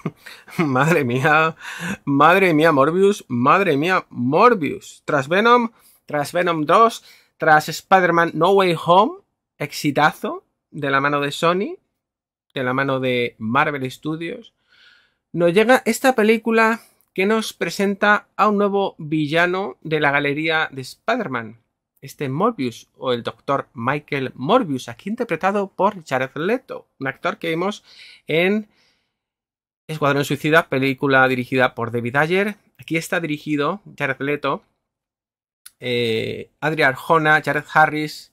madre mía, madre mía Morbius, madre mía Morbius. Tras Venom, tras Venom 2, tras Spider-Man No Way Home, exitazo de la mano de Sony, de la mano de Marvel Studios, nos llega esta película que nos presenta a un nuevo villano de la galería de Spider-Man, este Morbius o el doctor Michael Morbius, aquí interpretado por Jared Leto, un actor que vimos en Escuadrón Suicida, película dirigida por David Ayer. Aquí está dirigido Jared Leto, eh, Adria Arjona, Jared Harris.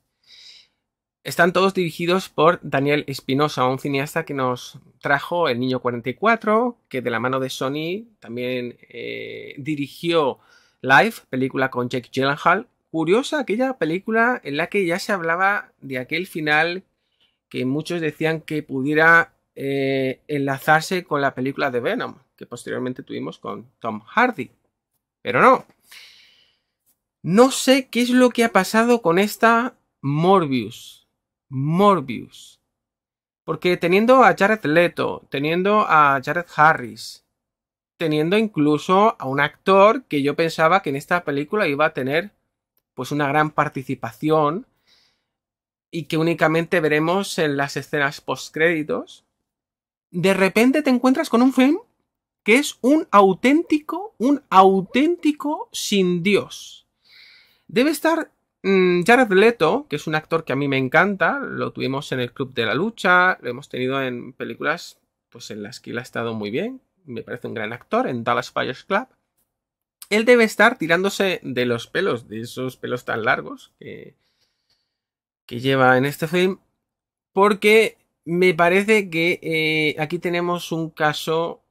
Están todos dirigidos por Daniel Espinosa, un cineasta que nos trajo El Niño 44, que de la mano de Sony también eh, dirigió Live, película con Jake Gyllenhaal. Curiosa aquella película en la que ya se hablaba de aquel final que muchos decían que pudiera eh, enlazarse con la película de Venom, que posteriormente tuvimos con Tom Hardy. Pero no. No sé qué es lo que ha pasado con esta Morbius. Morbius. Porque teniendo a Jared Leto, teniendo a Jared Harris, teniendo incluso a un actor que yo pensaba que en esta película iba a tener pues una gran participación y que únicamente veremos en las escenas postcréditos de repente te encuentras con un film que es un auténtico, un auténtico sin Dios. Debe estar mm, Jared Leto, que es un actor que a mí me encanta, lo tuvimos en el Club de la Lucha, lo hemos tenido en películas pues en las que él ha estado muy bien, me parece un gran actor, en Dallas Fires Club. Él debe estar tirándose de los pelos, de esos pelos tan largos que, que lleva en este film, porque me parece que eh, aquí tenemos un caso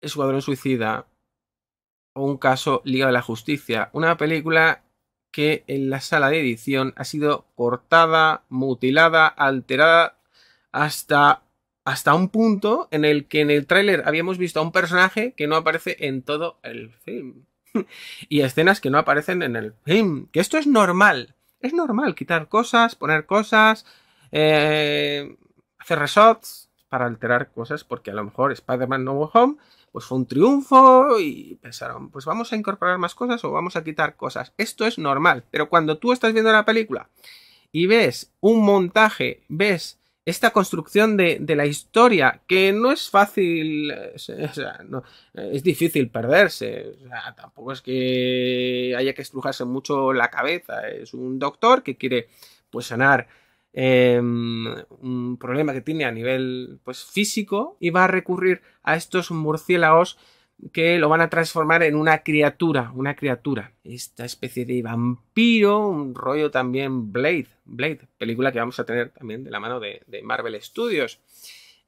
Escuadrón Suicida o un caso Liga de la Justicia. Una película que en la sala de edición ha sido cortada, mutilada, alterada hasta, hasta un punto en el que en el tráiler habíamos visto a un personaje que no aparece en todo el film. y escenas que no aparecen en el film. Que esto es normal. Es normal quitar cosas, poner cosas. Eh, para alterar cosas, porque a lo mejor Spider-Man No Way Home pues fue un triunfo y pensaron, pues vamos a incorporar más cosas o vamos a quitar cosas. Esto es normal, pero cuando tú estás viendo la película y ves un montaje, ves esta construcción de, la historia que no es fácil, eh, es difícil perderse, tampoco es que haya que estrujarse mucho la cabeza, es un doctor que quiere pues sanar Em, un problema que tiene a nivel pues, físico y va a recurrir a estos murciélagos que lo van a transformar en una criatura, una criatura. Esta especie de vampiro, un rollo también Blade, Blade, película que vamos a tener también de la mano de, Marvel Studios.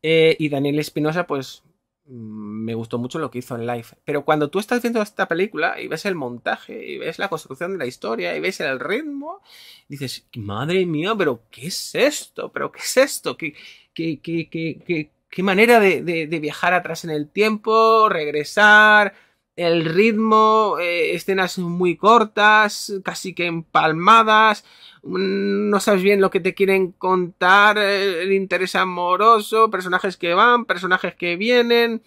Eh, y Daniel Espinosa, pues Mm, me gustó mucho lo que hizo en Life. Pero cuando tú estás viendo esta película y ves el montaje, y ves la construcción de la historia, y ves el ritmo, dices, madre mía, pero ¿qué es esto? ¿Pero qué es esto? ¿Qué, qué, qué, qué, qué manera de, de, de viajar atrás en el tiempo, regresar? el ritmo, eh, escenas muy cortas, casi que empalmadas, mm, no sabes bien lo que te quieren contar, eh, el interés amoroso, personajes que van, personajes que vienen,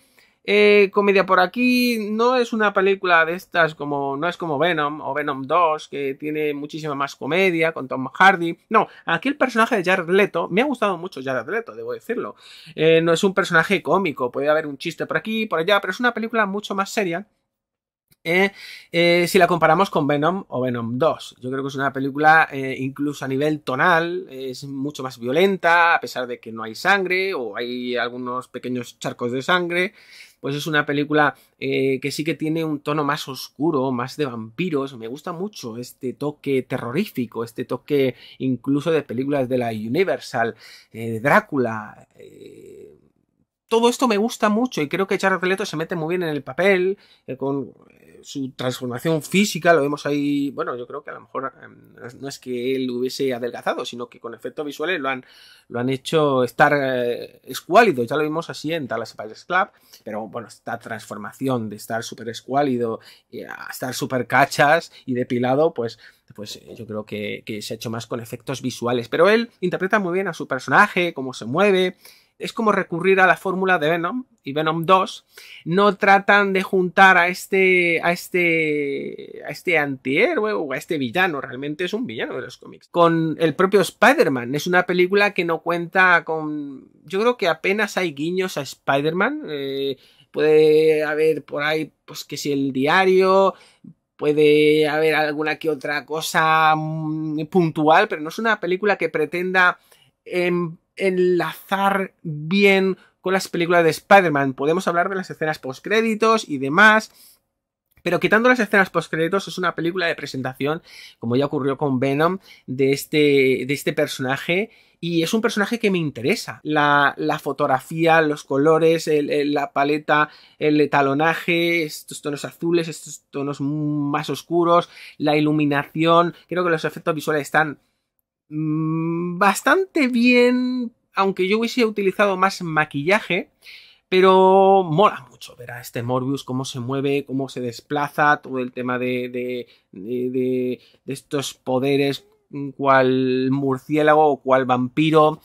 eh, comedia por aquí, no es una película de estas como, no es como Venom o Venom 2, que tiene muchísima más comedia con Tom Hardy, no, aquí el personaje de Jared Leto, me ha gustado mucho Jared Leto, debo decirlo, no es un personaje cómico, puede haber un chiste por aquí, por allá, pero es una película mucho más seria, eh, eh, si la comparamos con Venom o Venom 2. Yo creo que es una película, eh, incluso a nivel tonal, es mucho más violenta, a pesar de que no hay sangre o hay algunos pequeños charcos de sangre. Pues es una película eh, que sí que tiene un tono más oscuro, más de vampiros. Me gusta mucho este toque terrorífico, este toque incluso de películas de la Universal, de Drácula todo esto me gusta mucho y creo que Jared Leto se mete muy bien en el papel, con su transformación física, lo vemos ahí, bueno, yo creo que a lo mejor em, no es que él hubiese adelgazado, sino que con efectos visuales lo han, lo han hecho estar eh, escuálido, ya lo vimos así en Dallas Club, pero bueno, esta transformación de estar súper escuálido a estar súper cachas y depilado, pues pues eh, yo creo que, que, se ha hecho más con efectos visuales. Pero él interpreta muy bien a su personaje, cómo se mueve, es como recurrir a la fórmula de Venom y Venom 2. No tratan de juntar a este, a este, a este antihéroe o a este villano, realmente es un villano de los cómics, con el propio Spider-Man. Es una película que no cuenta con. Yo creo que apenas hay guiños a Spider-Man. Eh, puede haber por ahí, pues que si el diario, puede haber alguna que otra cosa mm, puntual, pero no es una película que pretenda em, enlazar bien con las películas de Spider-Man. Podemos hablar de las escenas post-créditos y demás. Pero quitando las escenas post-créditos es una película de presentación, como ya ocurrió con Venom, de este, de este personaje. Y es un personaje que me interesa. La, fotografía, los colores, la paleta, el talonaje, estos tonos azules, estos tonos más oscuros, la iluminación. Creo que los efectos visuales están Mm, bastante bien, aunque yo hubiese utilizado más maquillaje, pero mola mucho ver a este Morbius, cómo se mueve, cómo se desplaza, todo el tema de, de, de, de estos poderes, mm, cual murciélago o cual vampiro.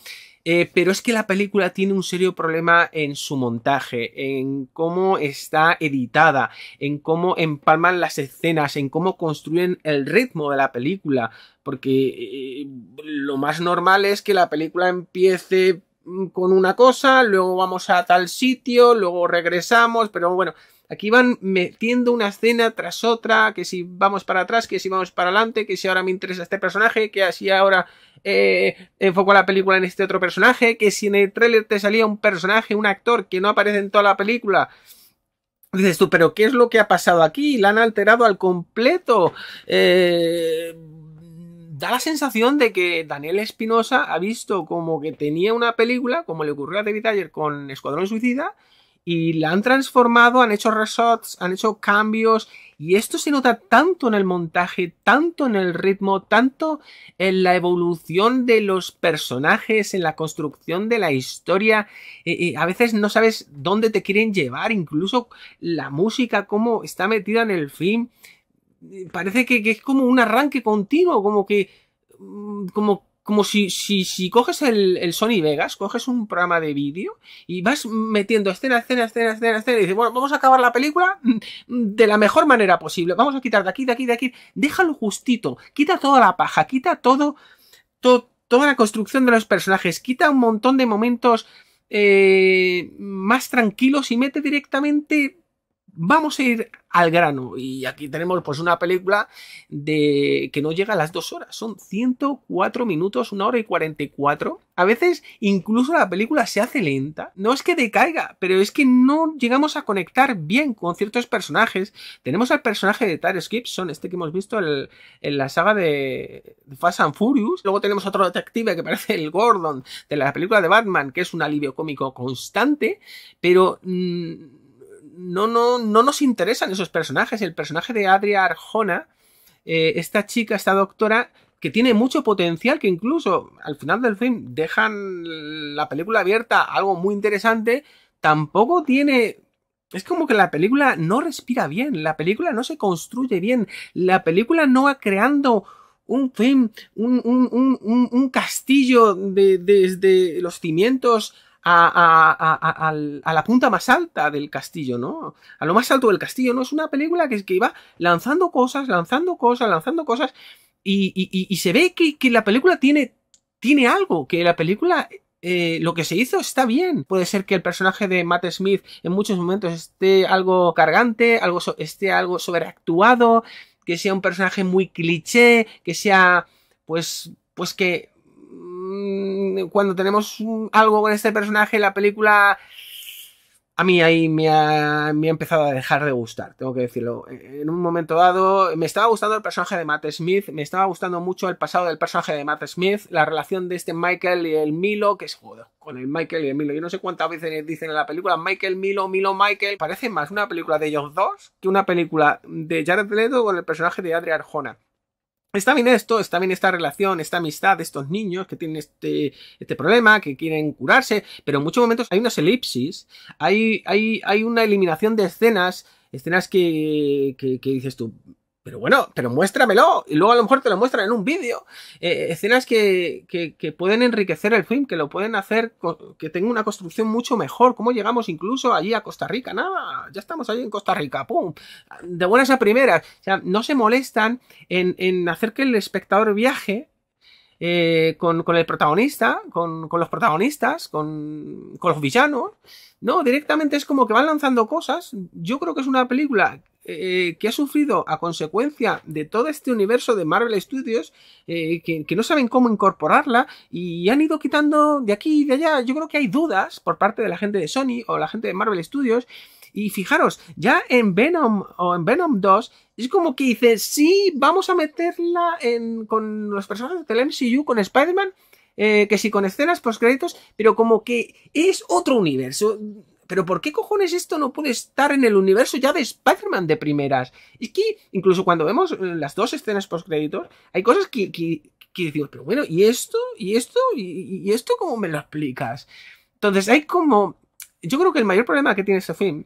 Eh, pero es que la película tiene un serio problema en su montaje, en cómo está editada, en cómo empalman las escenas, en cómo construyen el ritmo de la película. Porque eh, lo más normal es que la película empiece mm, con una cosa, luego vamos a tal sitio, luego regresamos, pero bueno, Aquí van metiendo una escena tras otra, que si vamos para atrás, que si vamos para adelante, que si ahora me interesa este personaje, que así ahora eh, enfoco la película en este otro personaje, que si en el tráiler te salía un personaje, un actor que no aparece en toda la película. Dices tú, pero ¿qué es lo que ha pasado aquí? La han alterado al completo. Eh, da la sensación de que Daniel Espinosa ha visto como que tenía una película, como le ocurrió a David Ayer con Escuadrón Suicida, y la han transformado, han hecho resorts, han hecho cambios y esto se nota tanto en el montaje, tanto en el ritmo, tanto en la evolución de los personajes, en la construcción de la historia. y eh, eh, a veces no sabes dónde te quieren llevar, incluso la música, cómo está metida en el film. Parece que, es como un arranque continuo, como que mm, como como si, si, si coges el, el, Sony Vegas, coges un programa de vídeo y vas metiendo escena, escena, escena, escena, escena, y dices, bueno, vamos a acabar la película de la mejor manera posible, vamos a quitar de aquí, de aquí, de aquí, déjalo justito, quita toda la paja, quita todo, toda la construcción de los personajes, quita un montón de momentos eh, más tranquilos y mete directamente vamos a ir al grano. Y aquí tenemos pues una película de que no llega a las dos horas. Son 104 minutos, una hora y 44. A veces incluso la película se hace lenta. No es que decaiga, pero es que no llegamos a conectar bien con ciertos personajes. Tenemos al personaje de Tyrese Gibson, este que hemos visto en, la saga de Fast and Furious. Luego tenemos otro detective que parece el Gordon de la película de Batman, que es un alivio cómico constante, pero mm, no, no, no nos interesan esos personajes. El personaje de Adria Arjona, eh, esta chica, esta doctora, que tiene mucho potencial, que incluso al final del film dejan la película abierta algo muy interesante, tampoco tiene... Es como que la película no respira bien, la película no se construye bien, la película no va creando un film, un, castillo desde de los cimientos a, la punta más alta del castillo, ¿no? A lo más alto del castillo, ¿no? Es una película que, que iba lanzando cosas, lanzando cosas, lanzando cosas, y, se ve que, la película tiene, tiene algo, que la película eh, lo que se hizo está bien. Puede ser que el personaje de Matt Smith en muchos momentos esté algo cargante, algo esté algo sobreactuado, que sea un personaje muy cliché, que sea, pues, pues que Mm, cuando tenemos algo con este personaje, la película a mí ahí me ha, empezado a dejar de gustar, tengo que decirlo. Eh, en un momento dado, me estaba gustando el personaje de Matt Smith, me estaba gustando mucho el pasado del personaje de Matt Smith, la relación de este Michael y el Milo, que es joder, con el Michael y el Milo. Yo no sé cuántas veces dicen en la película Michael, Milo, Milo, Michael. Parece más una película de ellos dos que una película de Jared Leto con el personaje de Adrian Arjona. Está bien esto, está bien esta relación, esta amistad de estos niños que tienen este, este problema, que quieren curarse, pero en muchos momentos hay unas elipsis, hay, hay, una eliminación de escenas, escenas que dices tú, pero bueno, pero muéstramelo. Y luego a lo mejor te lo muestran en un vídeo. Eh, escenas que, que, pueden enriquecer el film, que lo pueden hacer, que tenga una construcción mucho mejor. ¿Cómo llegamos incluso allí a Costa Rica? Nada, ya estamos allí en Costa Rica. ¡Pum! De buenas a primeras. O sea, no se molestan en, en hacer que el espectador viaje eh, con, con, el protagonista, con, con los protagonistas, con, con, los villanos. No, directamente es como que van lanzando cosas. Yo creo que es una película eh, que ha sufrido a consecuencia de todo este universo de Marvel Studios, eh, que, no saben cómo incorporarla y han ido quitando de aquí y de allá. Yo creo que hay dudas por parte de la gente de Sony o la gente de Marvel Studios. Y fijaros, ya en Venom o en Venom 2 es como que dice, sí, vamos a meterla en, con los personajes de MCU, con Spider-Man, eh, que sí, con escenas post créditos, pero como que es otro universo pero ¿por qué cojones esto no puede estar en el universo ya de Spider-Man de primeras? Es que incluso cuando vemos eh, las dos escenas post-créditos, hay cosas que, que, pero bueno, ¿y esto? ¿Y esto? ¿Y, esto cómo me lo explicas? Entonces hay como... Yo creo que el mayor problema que tiene este film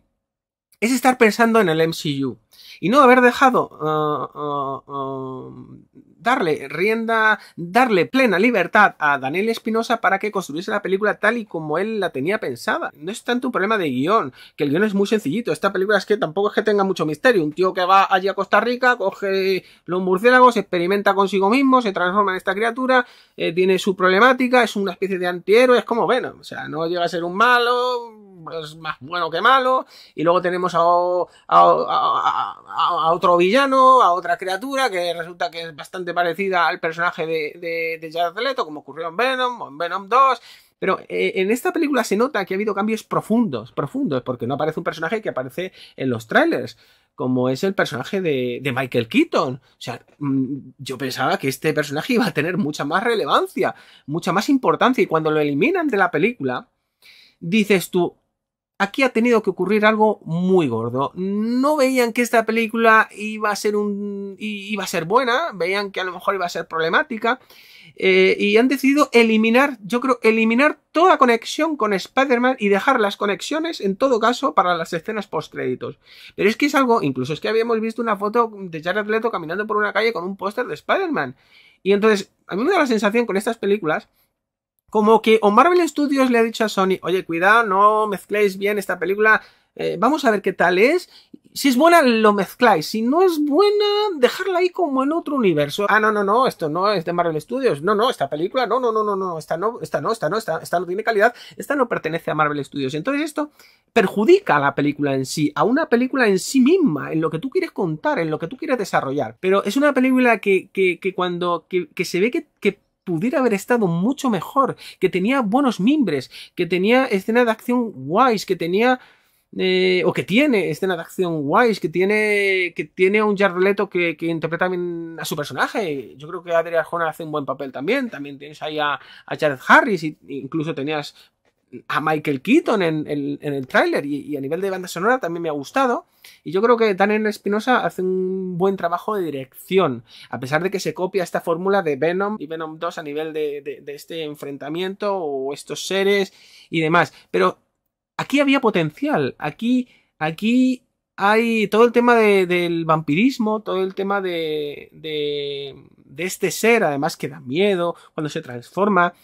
es estar pensando en el MCU y no haber dejado ah, ah, ah, darle rienda, darle plena libertad a Daniel Espinosa para que construyese la película tal y como él la tenía pensada. No es tanto un problema de guión, que el guión es muy sencillito. Esta película es que tampoco es que tenga mucho misterio. Un tío que va allí a Costa Rica, coge los murciélagos, experimenta consigo mismo, se transforma en esta criatura, eh, tiene su problemática, es una especie de antihéroe, es como bueno O sea, no llega a ser un malo, es más bueno que malo, y luego tenemos a, otro villano, a otra criatura que resulta que es bastante parecida al personaje de, de, Jared Leto, como ocurrió en Venom o en Venom 2. Pero eh, en esta película se nota que ha habido cambios profundos, profundos, porque no aparece un personaje que aparece en los trailers como es el personaje de, de, Michael Keaton. O sea, mm, yo pensaba que este personaje iba a tener mucha más relevancia, mucha más importancia, y cuando lo eliminan de la película, dices tú, Aquí ha tenido que ocurrir algo muy gordo. No veían que esta película iba a ser un. iba a ser buena, veían que a lo mejor iba a ser problemática. Eh, y han decidido eliminar, yo creo, eliminar toda conexión con Spider-Man y dejar las conexiones, en todo caso, para las escenas post-créditos. Pero es que es algo, incluso es que habíamos visto una foto de Jared Leto caminando por una calle con un póster de Spider-Man. Y entonces, a mí me da la sensación con estas películas como que o Marvel Studios le ha dicho a Sony, oye, cuidado, no mezcléis bien esta película, eh, vamos a ver qué tal es. Si es buena, lo mezcláis. Si no es buena, dejarla ahí como en otro universo. Ah, no, no, no, esto no es de Marvel Studios. No, no, esta película, no, no, no, no, no, esta no, esta no, esta no, esta, no tiene calidad. Esta no pertenece a Marvel Studios. Entonces esto perjudica a la película en sí, a una película en sí misma, en lo que tú quieres contar, en lo que tú quieres desarrollar. Pero es una película que, cuando que se ve que pudiera haber estado mucho mejor, que tenía buenos mimbres, que tenía escena de acción guays, que tenía... Eh, o que tiene escena de acción guays, que tiene, que tiene a un Jarleto que, que interpreta bien a su personaje. Yo creo que Adrián Jones hace un buen papel también. También tienes ahí a, a Jared Harris, e incluso tenías a Michael Keaton en, el tráiler y, a nivel de banda sonora también me ha gustado. Y yo creo que Daniel Espinosa hace un buen trabajo de dirección, a pesar de que se copia esta fórmula de Venom y Venom 2 a nivel de, este enfrentamiento o estos seres y demás. Pero aquí había potencial, aquí, aquí hay todo el tema del vampirismo, todo el tema de, de este ser, además que da miedo cuando se transforma.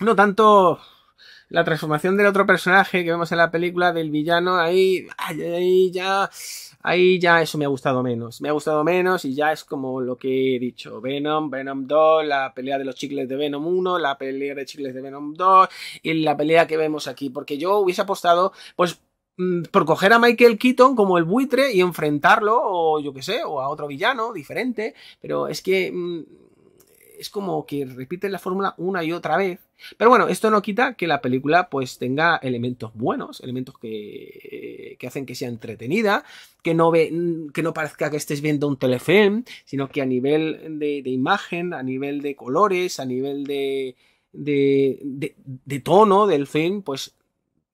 No tanto la transformación del otro personaje que vemos en la película, del villano, ahí, ahí ya, ahí ya eso me ha gustado menos. Me ha gustado menos y ya es como lo que he dicho. Venom, Venom 2, la pelea de los chicles de Venom 1, la pelea de chicles de Venom 2 y la pelea que vemos aquí. Porque yo hubiese apostado, pues, mm, por coger a Michael Keaton como el buitre y enfrentarlo, o yo qué sé, o a otro villano diferente, pero es que mm, es como que repiten la fórmula una y otra vez. Pero bueno, esto no quita que la película pues tenga elementos buenos, elementos que, eh, que hacen que sea entretenida, que no, mm, que no parezca que estés viendo un telefilm, sino que a nivel de, imagen, a nivel de colores, a nivel de, de, tono del film, pues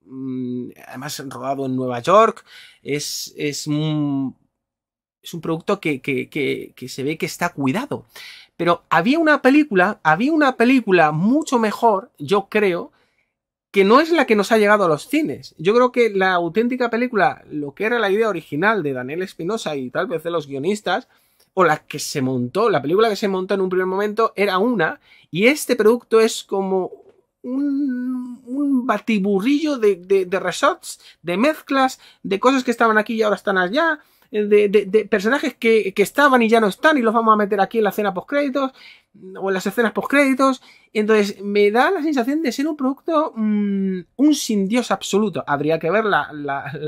mm, además rodado en Nueva York, es, es, un, es un producto que, que se ve que está cuidado. Pero había una película, había una película mucho mejor, yo creo, que no es la que nos ha llegado a los cines. Yo creo que la auténtica película, lo que era la idea original de Daniel Espinosa y tal vez de los guionistas, o la que se montó, la película que se montó en un primer momento era una, y este producto es como un, batiburrillo de, de resorts, de mezclas, de cosas que estaban aquí y ahora están allá, de, personajes que, estaban y ya no están y los vamos a meter aquí en la escena post créditos o en las escenas post postcréditos. Entonces me da la sensación de ser un producto mm, un sin dios absoluto. Habría que ver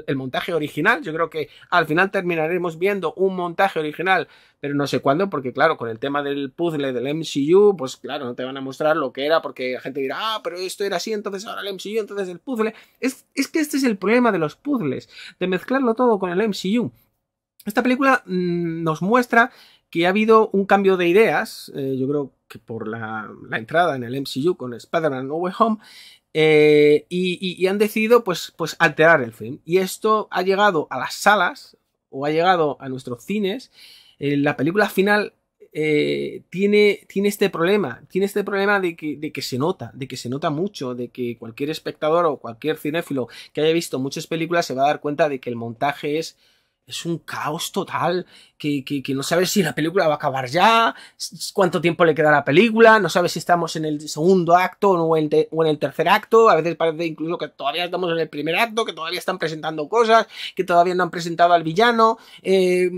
el montaje original. Yo creo que al final terminaremos viendo un montaje original, pero no sé cuándo, porque claro, con el tema del puzzle del MCU, pues claro, no te van a mostrar lo que era porque la gente dirá, ah, pero esto era así, entonces ahora el MCU, entonces el puzzle. Es, es que este es el problema de los puzzles, de mezclarlo todo con el MCU. Esta película mm, nos muestra que ha habido un cambio de ideas, eh, yo creo que por la, entrada en el MCU con Spider-Man No Way Home, eh, y, han decidido pues, pues, alterar el film. Y esto ha llegado a las salas o ha llegado a nuestros cines. Eh, la película final tiene, tiene este problema, tiene este problema de que, se nota, de que se nota mucho, de que cualquier espectador o cualquier cinéfilo que haya visto muchas películas se va a dar cuenta de que el montaje es es un caos total, que, que, no sabes si la película va a acabar ya, cuánto tiempo le queda a la película, no sabes si estamos en el segundo acto o en, o en, el tercer acto, a veces parece incluso que todavía estamos en el primer acto, que todavía están presentando cosas, que todavía no han presentado al villano, eh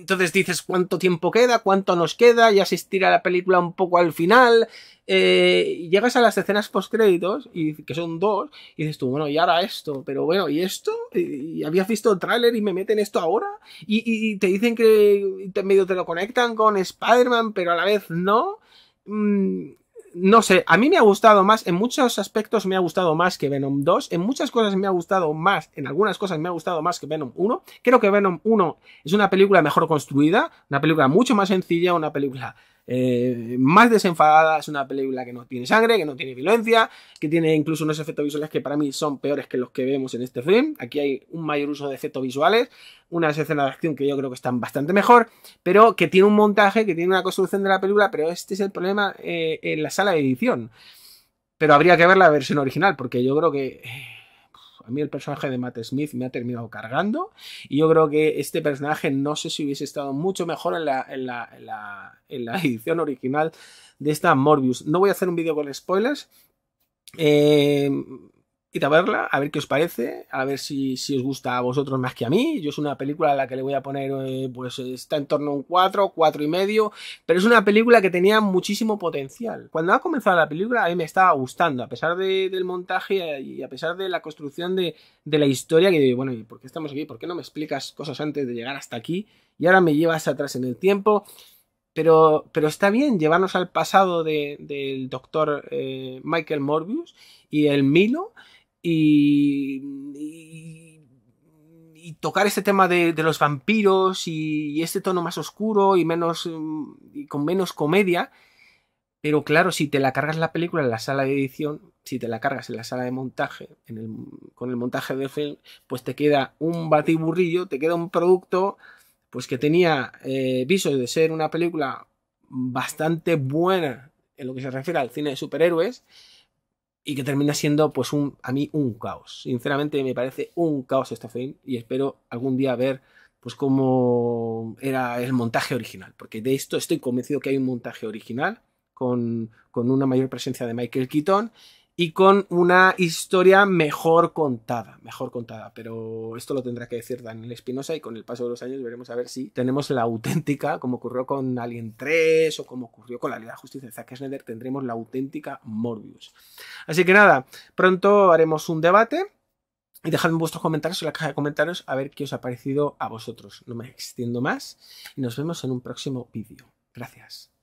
entonces dices cuánto tiempo queda, cuánto nos queda, y asistir a la película un poco al final. Eh, llegas a las escenas post créditos y que son dos, y dices tú, bueno, y ahora esto, pero bueno, ¿y esto? ¿Y habías visto el tráiler y me meten esto ahora? Y, te dicen que medio te lo conectan con Spider-Man, pero a la vez no. Mm, no sé, a mí me ha gustado más, en muchos aspectos me ha gustado más que Venom 2, en muchas cosas me ha gustado más, en algunas cosas me ha gustado más que Venom 1. Creo que Venom 1 es una película mejor construida, una película mucho más sencilla, una película eh, más desenfadada, es una película que no tiene sangre, que no tiene violencia, que tiene incluso unos efectos visuales que para mí son peores que los que vemos en este film. Aquí hay un mayor uso de efectos visuales, unas escenas de acción que yo creo que están bastante mejor, pero que tiene un montaje, que tiene una construcción de la película, pero este es el problema eh, en la sala de edición. Pero habría que ver la versión original, porque yo creo que eh, a mí el personaje de Matt Smith me ha terminado cargando y yo creo que este personaje no sé si hubiese estado mucho mejor en la, en la edición original de esta Morbius. No voy a hacer un vídeo con spoilers. Eh, y a verla, a ver qué os parece, a ver si, os gusta a vosotros más que a mí. Yo es una película a la que le voy a poner, eh, pues está en torno a un 4, 4 y medio, pero es una película que tenía muchísimo potencial. Cuando ha comenzado la película a mí me estaba gustando, a pesar de, del montaje y a pesar de la construcción de, la historia, que bueno, ¿y por qué estamos aquí? ¿Por qué no me explicas cosas antes de llegar hasta aquí? Y ahora me llevas atrás en el tiempo. Pero, pero, está bien llevarnos al pasado de, del doctor eh, Michael Morbius y el Milo y, y, tocar este tema de, los vampiros y, este tono más oscuro y menos mm, y con menos comedia. Pero claro, si te la cargas la película en la sala de edición, si te la cargas en la sala de montaje, con el montaje de film, pues te queda un batiburrillo, te queda un producto pues que tenía eh, viso de ser una película bastante buena en lo que se refiere al cine de superhéroes, y que termina siendo pues un a mí un caos. Sinceramente me parece un caos este film y espero algún día ver pues cómo era el montaje original, porque de esto estoy convencido que hay un montaje original con, con una mayor presencia de Michael Keaton y con una historia mejor contada, mejor contada. Pero esto lo tendrá que decir Daniel Espinosa y con el paso de los años veremos a ver si tenemos la auténtica, como ocurrió con Alien 3 o como ocurrió con la Liga de Justicia de Zack Snyder, tendremos la auténtica Morbius. Así que nada, pronto haremos un debate. Y dejadme vuestros comentarios en la caja de comentarios a ver qué os ha parecido a vosotros. No me extiendo más y nos vemos en un próximo vídeo. Gracias.